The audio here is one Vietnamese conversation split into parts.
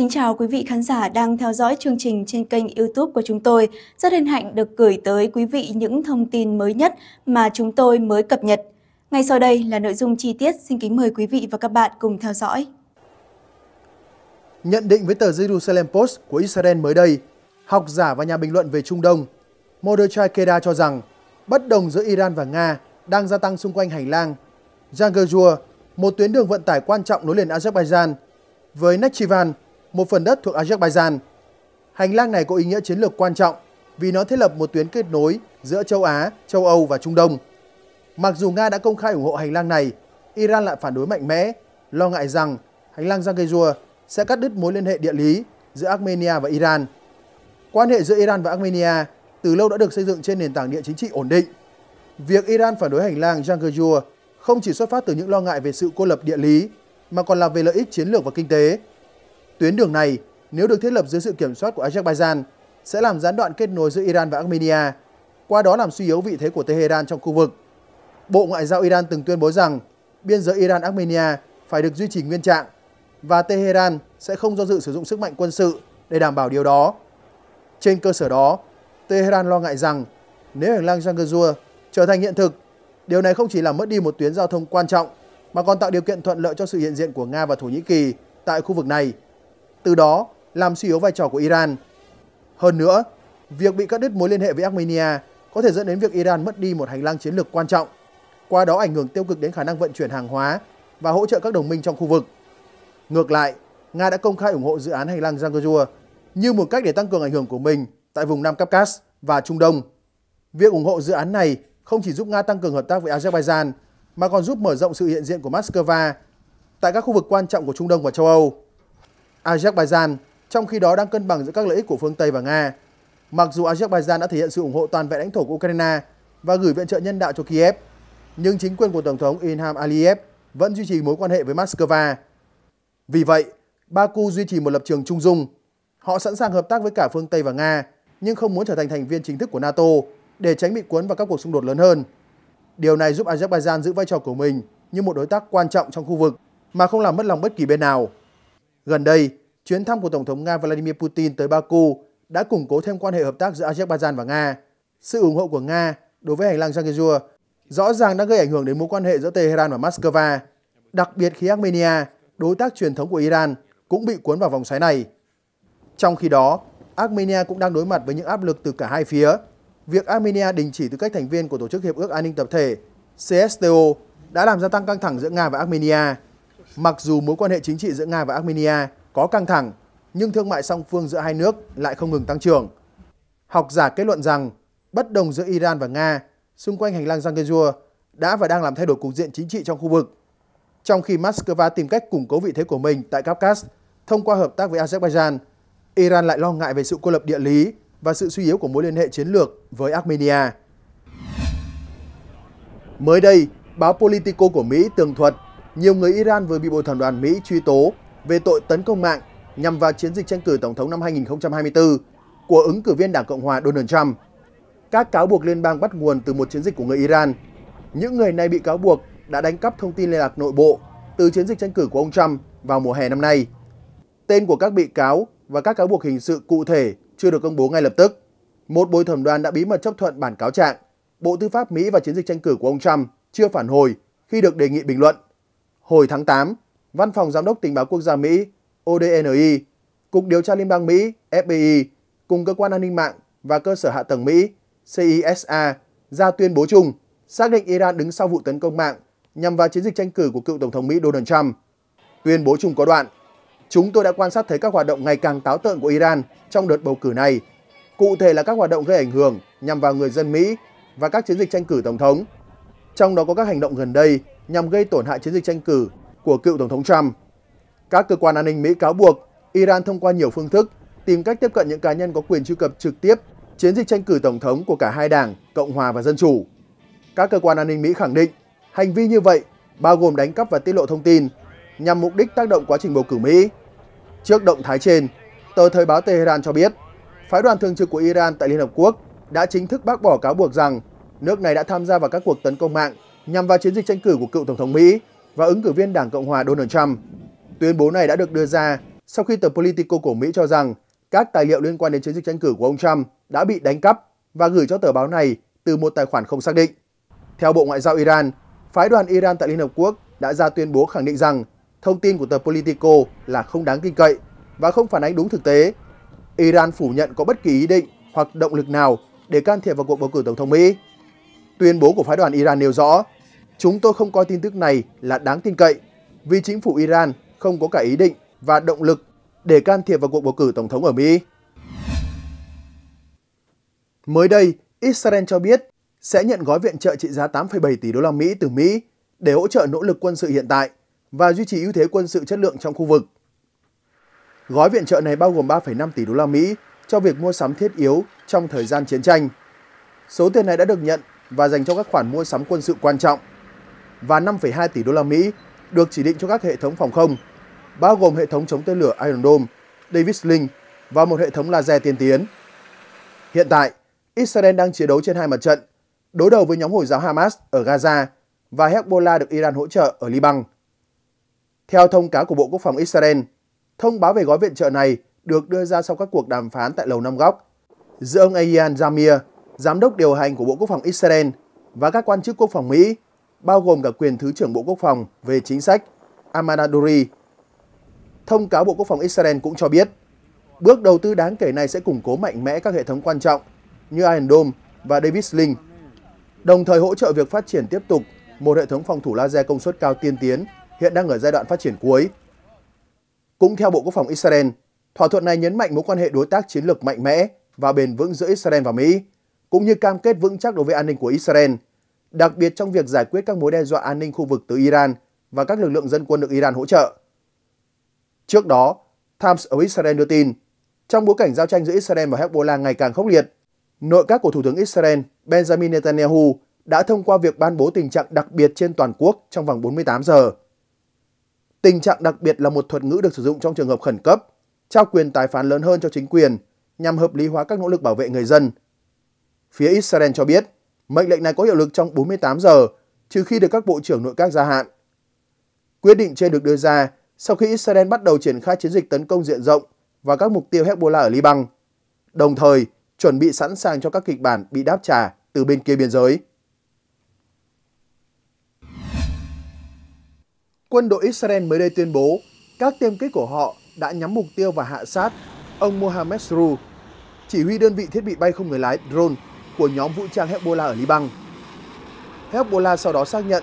kính chào quý vị khán giả đang theo dõi chương trình trên kênh youtube của chúng tôi. Rất hân hạnh được gửi tới quý vị những thông tin mới nhất mà chúng tôi mới cập nhật. Ngay sau đây là nội dung chi tiết, xin kính mời quý vị và các bạn cùng theo dõi. Nhận định với tờ Jerusalem Post của Israel mới đây, học giả và nhà bình luận về Trung Đông, Mordechai Keda cho rằng bất đồng giữa Iran và Nga đang gia tăng xung quanh hành lang Zangezur, một tuyến đường vận tải quan trọng nối liền Azerbaijan với Nakhchivan một phần đất thuộc Azerbaijan. Hành lang này có ý nghĩa chiến lược quan trọng vì nó thiết lập một tuyến kết nối giữa châu Á, châu Âu và Trung Đông. Mặc dù Nga đã công khai ủng hộ hành lang này, Iran lại phản đối mạnh mẽ, lo ngại rằng hành lang Zangezur sẽ cắt đứt mối liên hệ địa lý giữa Armenia và Iran. Quan hệ giữa Iran và Armenia từ lâu đã được xây dựng trên nền tảng địa chính trị ổn định. Việc Iran phản đối hành lang Zangezur không chỉ xuất phát từ những lo ngại về sự cô lập địa lý mà còn là về lợi ích chiến lược và kinh tế. Tuyến đường này, nếu được thiết lập dưới sự kiểm soát của Azerbaijan, sẽ làm gián đoạn kết nối giữa Iran và Armenia, qua đó làm suy yếu vị thế của Tehran trong khu vực. Bộ Ngoại giao Iran từng tuyên bố rằng biên giới Iran-Armenia phải được duy trì nguyên trạng và Tehran sẽ không do dự sử dụng sức mạnh quân sự để đảm bảo điều đó. Trên cơ sở đó, Tehran lo ngại rằng nếu hành lang Zangezur trở thành hiện thực, điều này không chỉ làm mất đi một tuyến giao thông quan trọng mà còn tạo điều kiện thuận lợi cho sự hiện diện của Nga và Thổ Nhĩ Kỳ tại khu vực này từ đó làm suy yếu vai trò của Iran. Hơn nữa, việc bị cắt đứt mối liên hệ với Armenia có thể dẫn đến việc Iran mất đi một hành lang chiến lược quan trọng, qua đó ảnh hưởng tiêu cực đến khả năng vận chuyển hàng hóa và hỗ trợ các đồng minh trong khu vực. Ngược lại, Nga đã công khai ủng hộ dự án hành lang Zangajua như một cách để tăng cường ảnh hưởng của mình tại vùng Nam Caucasus và Trung Đông. Việc ủng hộ dự án này không chỉ giúp Nga tăng cường hợp tác với Azerbaijan mà còn giúp mở rộng sự hiện diện của Moscow tại các khu vực quan trọng của Trung Đông và châu Âu. Azerbaijan, trong khi đó đang cân bằng giữa các lợi ích của phương Tây và Nga. Mặc dù Azerbaijan đã thể hiện sự ủng hộ toàn vẹn lãnh thổ của Ukraine và gửi viện trợ nhân đạo cho Kiev, nhưng chính quyền của Tổng thống Ilham Aliyev vẫn duy trì mối quan hệ với Moscow. Vì vậy, Baku duy trì một lập trường trung dung. Họ sẵn sàng hợp tác với cả phương Tây và Nga, nhưng không muốn trở thành thành viên chính thức của NATO để tránh bị cuốn vào các cuộc xung đột lớn hơn. Điều này giúp Azerbaijan giữ vai trò của mình như một đối tác quan trọng trong khu vực mà không làm mất lòng bất kỳ bên nào. Gần đây, chuyến thăm của Tổng thống Nga Vladimir Putin tới Baku đã củng cố thêm quan hệ hợp tác giữa Azerbaijan và Nga. Sự ủng hộ của Nga đối với hành lang Zangezur rõ ràng đã gây ảnh hưởng đến mối quan hệ giữa Tehran và Moscow, đặc biệt khi Armenia, đối tác truyền thống của Iran, cũng bị cuốn vào vòng xoáy này. Trong khi đó, Armenia cũng đang đối mặt với những áp lực từ cả hai phía. Việc Armenia đình chỉ tư cách thành viên của Tổ chức Hiệp ước An ninh Tập thể CSTO đã làm gia tăng căng thẳng giữa Nga và Armenia. Mặc dù mối quan hệ chính trị giữa Nga và Armenia có căng thẳng, nhưng thương mại song phương giữa hai nước lại không ngừng tăng trưởng. Học giả kết luận rằng bất đồng giữa Iran và Nga xung quanh hành lang Zangezur đã và đang làm thay đổi cục diện chính trị trong khu vực. Trong khi Moscow tìm cách củng cố vị thế của mình tại Caucasus thông qua hợp tác với Azerbaijan, Iran lại lo ngại về sự cô lập địa lý và sự suy yếu của mối liên hệ chiến lược với Armenia. Mới đây, báo Politico của Mỹ tường thuật nhiều người Iran vừa bị Bộ Thẩm đoàn Mỹ truy tố về tội tấn công mạng nhằm vào chiến dịch tranh cử Tổng thống năm 2024 của ứng cử viên Đảng Cộng hòa Donald Trump. Các cáo buộc liên bang bắt nguồn từ một chiến dịch của người Iran. Những người này bị cáo buộc đã đánh cắp thông tin liên lạc nội bộ từ chiến dịch tranh cử của ông Trump vào mùa hè năm nay. Tên của các bị cáo và các cáo buộc hình sự cụ thể chưa được công bố ngay lập tức. Một bồi thẩm đoàn đã bí mật chấp thuận bản cáo trạng. Bộ Tư pháp Mỹ và chiến dịch tranh cử của ông Trump chưa phản hồi khi được đề nghị bình luận Hồi tháng 8, Văn phòng Giám đốc Tình báo Quốc gia Mỹ ODNI, Cục Điều tra Liên bang Mỹ FBI cùng Cơ quan An ninh mạng và Cơ sở Hạ tầng Mỹ CISA ra tuyên bố chung xác định Iran đứng sau vụ tấn công mạng nhằm vào chiến dịch tranh cử của cựu Tổng thống Mỹ Donald Trump. Tuyên bố chung có đoạn, chúng tôi đã quan sát thấy các hoạt động ngày càng táo tợn của Iran trong đợt bầu cử này, cụ thể là các hoạt động gây ảnh hưởng nhằm vào người dân Mỹ và các chiến dịch tranh cử Tổng thống trong đó có các hành động gần đây nhằm gây tổn hại chiến dịch tranh cử của cựu Tổng thống Trump. Các cơ quan an ninh Mỹ cáo buộc Iran thông qua nhiều phương thức tìm cách tiếp cận những cá nhân có quyền truy cập trực tiếp chiến dịch tranh cử Tổng thống của cả hai đảng, Cộng hòa và Dân chủ. Các cơ quan an ninh Mỹ khẳng định hành vi như vậy bao gồm đánh cắp và tiết lộ thông tin nhằm mục đích tác động quá trình bầu cử Mỹ. Trước động thái trên, tờ Thời báo Tehran cho biết, phái đoàn thường trực của Iran tại Liên Hợp Quốc đã chính thức bác bỏ cáo buộc rằng Nước này đã tham gia vào các cuộc tấn công mạng nhằm vào chiến dịch tranh cử của cựu Tổng thống Mỹ và ứng cử viên Đảng Cộng hòa Donald Trump. Tuyên bố này đã được đưa ra sau khi tờ Politico của Mỹ cho rằng các tài liệu liên quan đến chiến dịch tranh cử của ông Trump đã bị đánh cắp và gửi cho tờ báo này từ một tài khoản không xác định. Theo Bộ Ngoại giao Iran, phái đoàn Iran tại Liên Hợp Quốc đã ra tuyên bố khẳng định rằng thông tin của tờ Politico là không đáng tin cậy và không phản ánh đúng thực tế. Iran phủ nhận có bất kỳ ý định hoặc động lực nào để can thiệp vào cuộc bầu cử Tổng thống Mỹ. Tuyên bố của phái đoàn Iran nêu rõ, chúng tôi không coi tin tức này là đáng tin cậy vì chính phủ Iran không có cả ý định và động lực để can thiệp vào cuộc bầu cử tổng thống ở Mỹ. Mới đây, Israel cho biết sẽ nhận gói viện trợ trị giá 8,7 tỷ đô la Mỹ từ Mỹ để hỗ trợ nỗ lực quân sự hiện tại và duy trì ưu thế quân sự chất lượng trong khu vực. Gói viện trợ này bao gồm 3,5 tỷ đô la Mỹ cho việc mua sắm thiết yếu trong thời gian chiến tranh. Số tiền này đã được nhận và dành cho các khoản mua sắm quân sự quan trọng và 5,2 tỷ đô la Mỹ được chỉ định cho các hệ thống phòng không, bao gồm hệ thống chống tên lửa Iron Dome, Davis Link và một hệ thống laser tiên tiến. Hiện tại, Israel đang chiến đấu trên hai mặt trận, đối đầu với nhóm Hồi giáo Hamas ở Gaza và Hezbollah được Iran hỗ trợ ở Liban. Theo thông cáo của Bộ Quốc phòng Israel, thông báo về gói viện trợ này được đưa ra sau các cuộc đàm phán tại Lầu Năm Góc giữa ông Eyal Zamir giám đốc điều hành của Bộ Quốc phòng Israel và các quan chức quốc phòng Mỹ, bao gồm cả quyền Thứ trưởng Bộ Quốc phòng về chính sách Amanda Duri. Thông cáo Bộ Quốc phòng Israel cũng cho biết, bước đầu tư đáng kể này sẽ củng cố mạnh mẽ các hệ thống quan trọng như Iron Dome và Davis Link, đồng thời hỗ trợ việc phát triển tiếp tục một hệ thống phòng thủ laser công suất cao tiên tiến hiện đang ở giai đoạn phát triển cuối. Cũng theo Bộ Quốc phòng Israel, thỏa thuận này nhấn mạnh mối quan hệ đối tác chiến lược mạnh mẽ và bền vững giữa Israel và Mỹ cũng như cam kết vững chắc đối với an ninh của Israel, đặc biệt trong việc giải quyết các mối đe dọa an ninh khu vực từ Iran và các lực lượng dân quân được Iran hỗ trợ. Trước đó, Times of Israel đưa tin, trong bối cảnh giao tranh giữa Israel và Hezbollah ngày càng khốc liệt, nội các của Thủ tướng Israel Benjamin Netanyahu đã thông qua việc ban bố tình trạng đặc biệt trên toàn quốc trong vòng 48 giờ. Tình trạng đặc biệt là một thuật ngữ được sử dụng trong trường hợp khẩn cấp, trao quyền tài phán lớn hơn cho chính quyền nhằm hợp lý hóa các nỗ lực bảo vệ người dân Phía Israel cho biết, mệnh lệnh này có hiệu lực trong 48 giờ, trừ khi được các bộ trưởng nội các gia hạn. Quyết định trên được đưa ra sau khi Israel bắt đầu triển khai chiến dịch tấn công diện rộng vào các mục tiêu Hezbollah ở Liban, đồng thời chuẩn bị sẵn sàng cho các kịch bản bị đáp trả từ bên kia biên giới. Quân đội Israel mới đây tuyên bố các tiêm kích của họ đã nhắm mục tiêu và hạ sát ông Mohammed Sru, chỉ huy đơn vị thiết bị bay không người lái drone của nhóm vũ trang Hezbollah ở Liban. Hezbollah sau đó xác nhận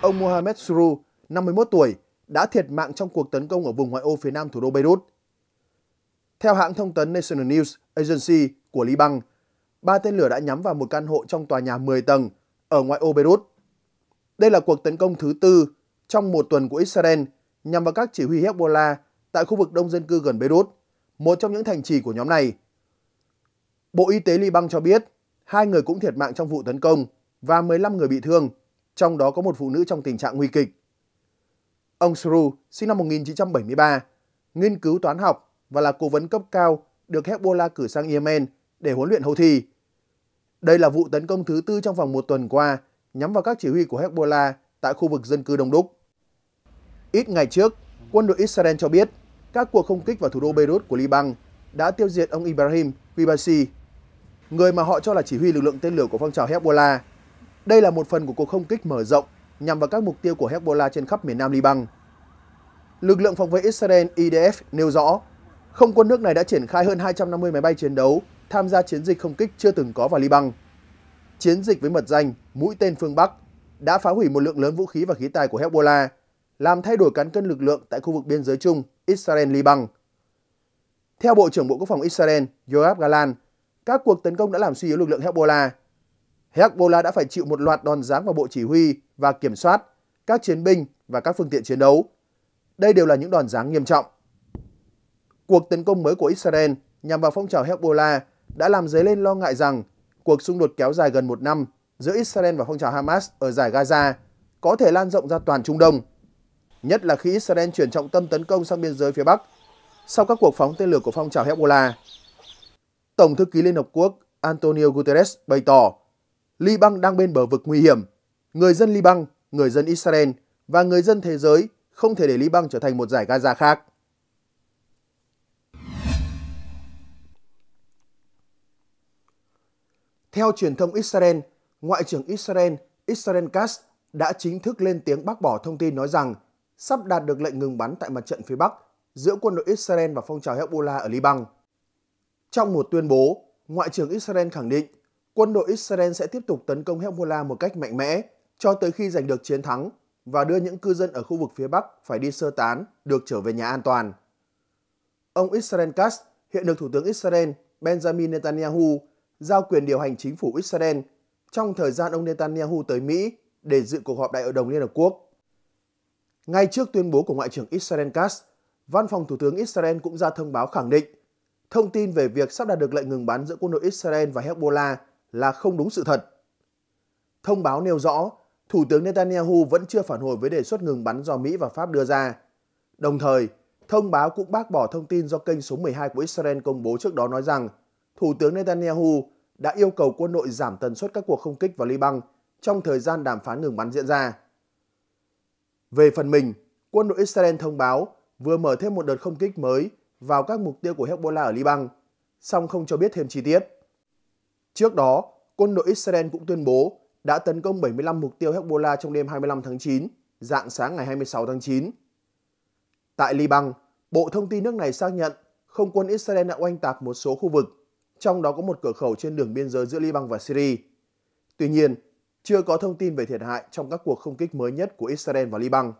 ông Mohamed Suru, 51 tuổi, đã thiệt mạng trong cuộc tấn công ở vùng ngoại ô phía nam thủ đô Beirut. Theo hãng thông tấn National News Agency của Liban, ba tên lửa đã nhắm vào một căn hộ trong tòa nhà 10 tầng ở ngoại ô Beirut. Đây là cuộc tấn công thứ tư trong một tuần của Israel nhằm vào các chỉ huy Hezbollah tại khu vực đông dân cư gần Beirut, một trong những thành trì của nhóm này. Bộ Y tế Liban cho biết Hai người cũng thiệt mạng trong vụ tấn công và 15 người bị thương, trong đó có một phụ nữ trong tình trạng nguy kịch. Ông Sru, sinh năm 1973, nghiên cứu toán học và là cố vấn cấp cao được Hezbollah cử sang Yemen để huấn luyện hậu Houthi. Đây là vụ tấn công thứ tư trong vòng một tuần qua nhắm vào các chỉ huy của Hezbollah tại khu vực dân cư đông đúc. Ít ngày trước, quân đội Israel cho biết các cuộc không kích vào thủ đô Beirut của Liban đã tiêu diệt ông Ibrahim Kibasi, người mà họ cho là chỉ huy lực lượng tên lửa của phong trào Hezbollah. Đây là một phần của cuộc không kích mở rộng nhằm vào các mục tiêu của Hezbollah trên khắp miền Nam Liban. Lực lượng phòng vệ Israel IDF nêu rõ, không quân nước này đã triển khai hơn 250 máy bay chiến đấu tham gia chiến dịch không kích chưa từng có vào Liban. Chiến dịch với mật danh Mũi tên phương Bắc đã phá hủy một lượng lớn vũ khí và khí tài của Hezbollah, làm thay đổi cán cân lực lượng tại khu vực biên giới chung Israel-Liban. Theo Bộ trưởng Bộ Quốc phòng Israel Yoav Galan, các cuộc tấn công đã làm suy yếu lực lượng Hezbollah. Hezbollah đã phải chịu một loạt đòn giáng vào bộ chỉ huy và kiểm soát, các chiến binh và các phương tiện chiến đấu. Đây đều là những đòn giáng nghiêm trọng. Cuộc tấn công mới của Israel nhằm vào phong trào Hezbollah đã làm dấy lên lo ngại rằng cuộc xung đột kéo dài gần một năm giữa Israel và phong trào Hamas ở giải Gaza có thể lan rộng ra toàn Trung Đông, nhất là khi Israel chuyển trọng tâm tấn công sang biên giới phía Bắc sau các cuộc phóng tên lửa của phong trào Hezbollah. Tổng thư ký Liên Hợp Quốc Antonio Guterres bày tỏ Liban đang bên bờ vực nguy hiểm. Người dân Liban, người dân Israel và người dân thế giới không thể để Liban trở thành một giải Gaza khác. Theo truyền thông Israel, Ngoại trưởng Israel Israel Katz đã chính thức lên tiếng bác bỏ thông tin nói rằng sắp đạt được lệnh ngừng bắn tại mặt trận phía Bắc giữa quân đội Israel và phong trào Hezbollah ở Liban. Trong một tuyên bố, Ngoại trưởng Israel khẳng định quân đội Israel sẽ tiếp tục tấn công Hezbollah một cách mạnh mẽ cho tới khi giành được chiến thắng và đưa những cư dân ở khu vực phía Bắc phải đi sơ tán, được trở về nhà an toàn. Ông Israel Katz, hiện được Thủ tướng Israel Benjamin Netanyahu giao quyền điều hành chính phủ Israel trong thời gian ông Netanyahu tới Mỹ để dự cuộc họp Đại hội đồng Liên Hợp Quốc. Ngay trước tuyên bố của Ngoại trưởng Israel Katz, Văn phòng Thủ tướng Israel cũng ra thông báo khẳng định thông tin về việc sắp đạt được lệnh ngừng bắn giữa quân đội Israel và Hezbollah là không đúng sự thật. Thông báo nêu rõ, Thủ tướng Netanyahu vẫn chưa phản hồi với đề xuất ngừng bắn do Mỹ và Pháp đưa ra. Đồng thời, thông báo cũng bác bỏ thông tin do kênh số 12 của Israel công bố trước đó nói rằng Thủ tướng Netanyahu đã yêu cầu quân đội giảm tần suất các cuộc không kích vào Liban trong thời gian đàm phán ngừng bắn diễn ra. Về phần mình, quân đội Israel thông báo vừa mở thêm một đợt không kích mới vào các mục tiêu của Hezbollah ở Liban, song không cho biết thêm chi tiết. Trước đó, quân đội Israel cũng tuyên bố đã tấn công 75 mục tiêu Hezbollah trong đêm 25 tháng 9, dạng sáng ngày 26 tháng 9. Tại Liban, Bộ Thông tin nước này xác nhận không quân Israel đã oanh tạc một số khu vực, trong đó có một cửa khẩu trên đường biên giới giữa Liban và Syria. Tuy nhiên, chưa có thông tin về thiệt hại trong các cuộc không kích mới nhất của Israel và Liban.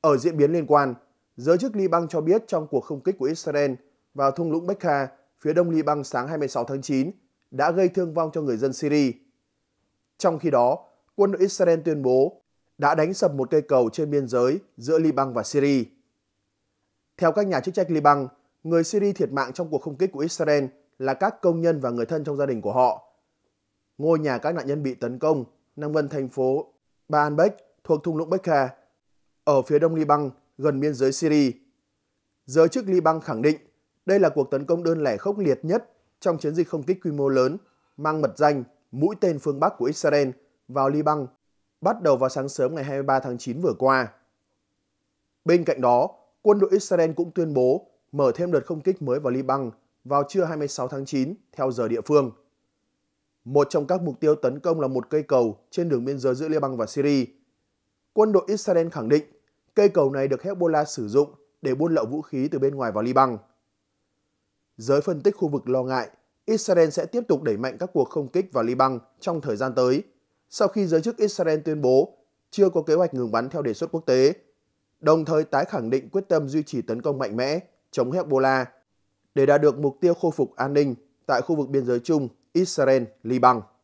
Ở diễn biến liên quan, Giới chức Liban cho biết trong cuộc không kích của Israel vào thung lũng Bekaa, phía đông Liban sáng 26 tháng 9, đã gây thương vong cho người dân Syria. Trong khi đó, quân đội Israel tuyên bố đã đánh sập một cây cầu trên biên giới giữa Liban và Syria. Theo các nhà chức trách Liban, người Syria thiệt mạng trong cuộc không kích của Israel là các công nhân và người thân trong gia đình của họ. Ngôi nhà các nạn nhân bị tấn công nằm gần thành phố Baalbek thuộc thung lũng Bekaa ở phía đông Liban gần biên giới Syria. Giới chức Liban khẳng định đây là cuộc tấn công đơn lẻ khốc liệt nhất trong chiến dịch không kích quy mô lớn mang mật danh mũi tên phương Bắc của Israel vào Liban bắt đầu vào sáng sớm ngày 23 tháng 9 vừa qua. Bên cạnh đó, quân đội Israel cũng tuyên bố mở thêm đợt không kích mới vào Liban vào trưa 26 tháng 9 theo giờ địa phương. Một trong các mục tiêu tấn công là một cây cầu trên đường biên giới giữa Liban và Syria. Quân đội Israel khẳng định Cây cầu này được Hezbollah sử dụng để buôn lậu vũ khí từ bên ngoài vào Liban. Giới phân tích khu vực lo ngại, Israel sẽ tiếp tục đẩy mạnh các cuộc không kích vào Liban trong thời gian tới, sau khi giới chức Israel tuyên bố chưa có kế hoạch ngừng bắn theo đề xuất quốc tế, đồng thời tái khẳng định quyết tâm duy trì tấn công mạnh mẽ chống Hezbollah để đạt được mục tiêu khôi phục an ninh tại khu vực biên giới chung Israel-Liban.